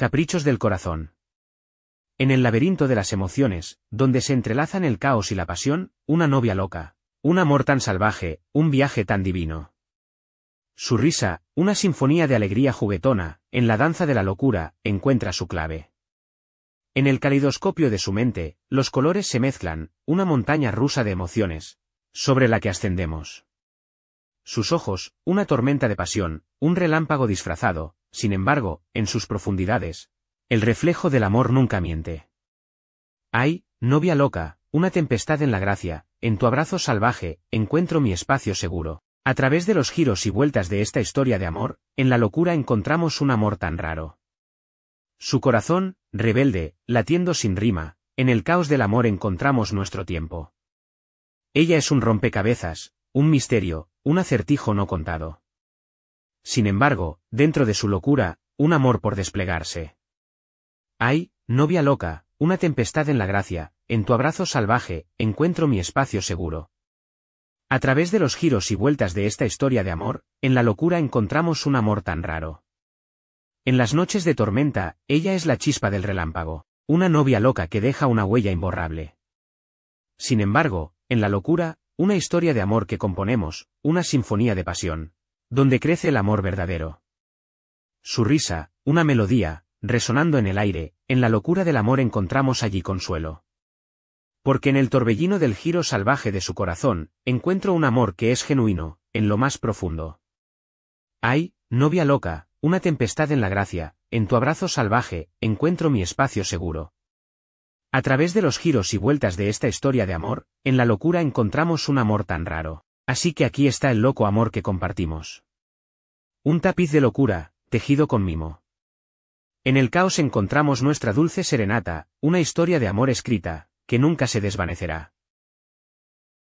Caprichos del corazón. En el laberinto de las emociones, donde se entrelazan el caos y la pasión, una novia loca, un amor tan salvaje, un viaje tan divino. Su risa, una sinfonía de alegría juguetona, en la danza de la locura, encuentra su clave. En el calidoscopio de su mente, los colores se mezclan, una montaña rusa de emociones, sobre la que ascendemos. Sus ojos, una tormenta de pasión, un relámpago disfrazado, sin embargo, en sus profundidades, el reflejo del amor nunca miente. Ay, novia loca, una tempestad en la gracia, en tu abrazo salvaje, encuentro mi espacio seguro. A través de los giros y vueltas de esta historia de amor, en la locura encontramos un amor tan raro. Su corazón, rebelde, latiendo sin rima, en el caos del amor encontramos nuestro tiempo. Ella es un rompecabezas, un misterio, un acertijo no contado sin embargo, dentro de su locura, un amor por desplegarse. Ay, novia loca, una tempestad en la gracia, en tu abrazo salvaje, encuentro mi espacio seguro. A través de los giros y vueltas de esta historia de amor, en la locura encontramos un amor tan raro. En las noches de tormenta, ella es la chispa del relámpago, una novia loca que deja una huella imborrable. Sin embargo, en la locura, una historia de amor que componemos, una sinfonía de pasión, donde crece el amor verdadero. Su risa, una melodía, resonando en el aire, en la locura del amor encontramos allí consuelo. Porque en el torbellino del giro salvaje de su corazón, encuentro un amor que es genuino, en lo más profundo. Ay, novia loca, una tempestad en la gracia, en tu abrazo salvaje, encuentro mi espacio seguro. A través de los giros y vueltas de esta historia de amor, en la locura encontramos un amor tan raro. Así que aquí está el loco amor que compartimos. Un tapiz de locura, tejido con mimo. En el caos encontramos nuestra dulce serenata, una historia de amor escrita, que nunca se desvanecerá.